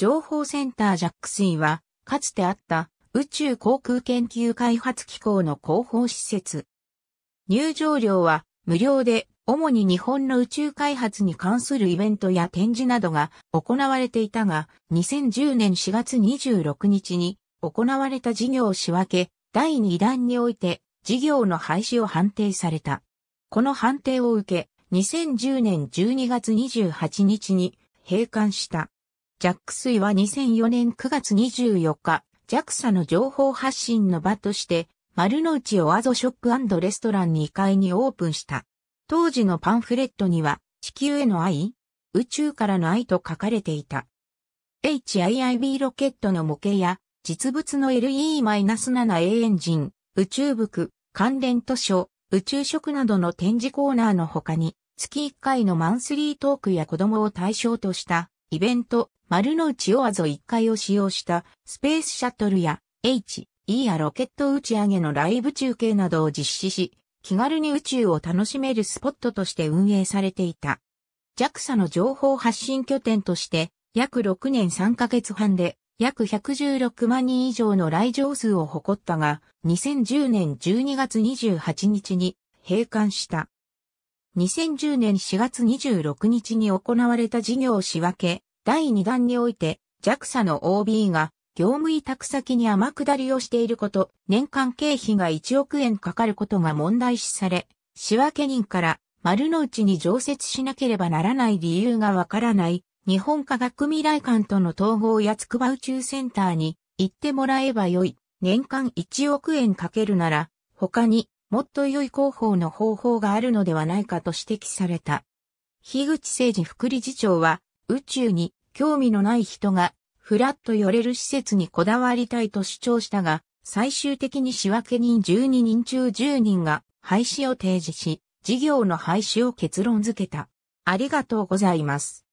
情報センタージャックスイは、かつてあった宇宙航空研究開発機構の広報施設。入場料は無料で、主に日本の宇宙開発に関するイベントや展示などが行われていたが、2010年4月26日に行われた事業仕分け第2弾において事業の廃止を判定された。この判定を受け、2010年12月28日に閉館した。ジャックスイは2004年9月24日、JAXA の情報発信の場として、丸の内オアゾショップレストラン2階にオープンした。当時のパンフレットには、地球への愛宇宙からの愛と書かれていた。HIIB ロケットの模型や、実物の LE-7A エンジン、宇宙服、関連図書、宇宙食などの展示コーナーの他に、月1回のマンスリートークや子供を対象としたイベント、丸の内オアゾ1階を使用したスペースシャトルや H、E やロケット打ち上げのライブ中継などを実施し、気軽に宇宙を楽しめるスポットとして運営されていた。JAXA の情報発信拠点として、約6年3ヶ月半で、約116万人以上の来場数を誇ったが、2010年12月28日に閉館した。2010年4月26日に行われた事業仕分け、第2弾において、JAXA の OB が、業務委託先に天下りをしていること、年間経費が1億円かかることが問題視され、仕分け人から、丸の内に常設しなければならない理由がわからない、日本科学未来館との統合や筑波宇宙センターに行ってもらえばよい、年間1億円かけるなら、他にもっと良い広報の方法があるのではないかと指摘された。樋口誠治副理事長は、宇宙に興味のない人が、ふらっと寄れる施設にこだわりたいと主張したが、最終的に仕分け人12人中10人が廃止を提示し、事業の廃止を結論付けた。ありがとうございます。